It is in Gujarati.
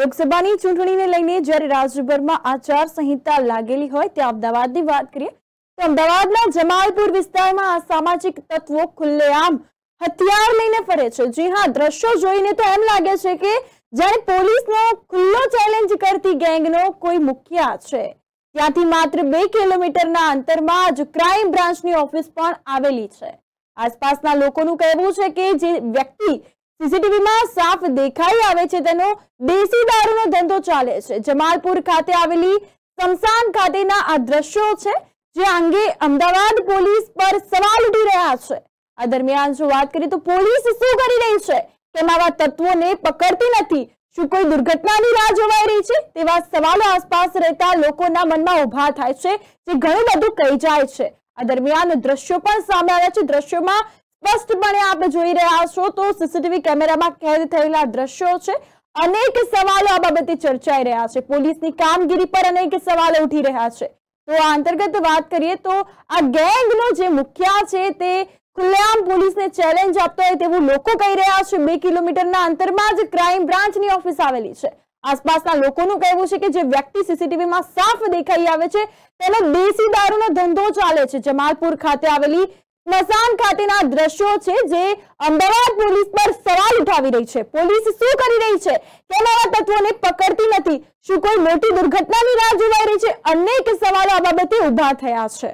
લોકસભાની ચૂંટણીને લઈને જ્યારે રાજ્યભરમાં આચાર સંહિતા લાગેલી હોય ત્યાં અમદાવાદની વાત કરીએ તો અમદાવાદના જમાલપુર વિસ્તારમાં આ સામાજિક તત્વો ખુલ્લેઆમ હથિયાર લઈને ફરે છે જી હા દ્રશ્યો જોઈને તો એમ લાગે છે કે જ્યારે પોલીસનો ખુલ્લો ચેલેન્જ કરતી ગેંગનો કોઈ મુખ્ય છે ત્યાંથી માત્ર બે કિલોમીટરના અંતરમાં જ ક્રાઇમ બ્રાન્ચની ઓફિસ પણ આવેલી છે આસપાસના લોકોનું કહેવું છે કે જે વ્યક્તિ સીસીટીવીમાં સાફ દેખાઈ આવે છે તેનો દેશી દારૂનો ધંધો ચાલે છે જમાલપુર ખાતે આવેલી સમસાન ખાતેના આ દ્રશ્યો છે જે અંગે અમદાવાદ પોલીસ પર સવાલ ઉઠી રહ્યા છે આ દરમિયાન જો વાત કરીએ તો પોલીસ શું કરી રહી છે કેમ આવા તત્વોને પકડતી નથી શું કોઈ દુર્ઘટનાની રાહ જોવાઈ રહી છે તેવા સવાલો આસપાસ રહેતા લોકોના મનમાં ઉભા થાય છે જે ઘણું બધું કહી જાય છે આ દરમિયાન દ્રશ્યો પણ સામે આવ્યા છે દ્રશ્યોમાં સ્પષ્ટપણે આપણે જોઈ રહ્યા છો તો સીસીટીવી કેમેરામાં કેદ થયેલા દ્રશ્યો છે અનેક સવાલો આ બાબતે ચર્ચાઈ રહ્યા છે પોલીસની કામગીરી પર અનેક સવાલો ઉઠી રહ્યા છે તો આ અંતર્ગત વાત કરીએ તો આ ગેંગનો જે મુખ્યા છે તે ખુલ્લેઆમ પોલીસને ચેલેન્જ આપતો હોય તેવું લોકો કહી રહ્યા છે બે કિલોમીટરના અંતરમાં જ ક્રાઇમ બ્રાન્ચની ઓફિસ આવેલી છે આસપાસના લોકોનું કહેવું છે કે જે વ્યક્તિ સીસીટીવીમાં સાફ દેખાઈ આવે છે તેનો દેશી દારૂનો ધંધો ચાલે છે જમાલપુર ખાતે આવેલી સ્મશાન ખાતેના દ્રશ્યો છે જે અમદાવાદ પોલીસ પર સવાલ ઉઠાવી રહી છે પોલીસ શું કરી રહી છે કેમ આવા તત્વોને પકડતી નથી શું કોઈ મોટી દુર્ઘટનાની રાહ જોવાઈ રહી છે અનેક સવાલો આ બાબતે ઉભા થયા છે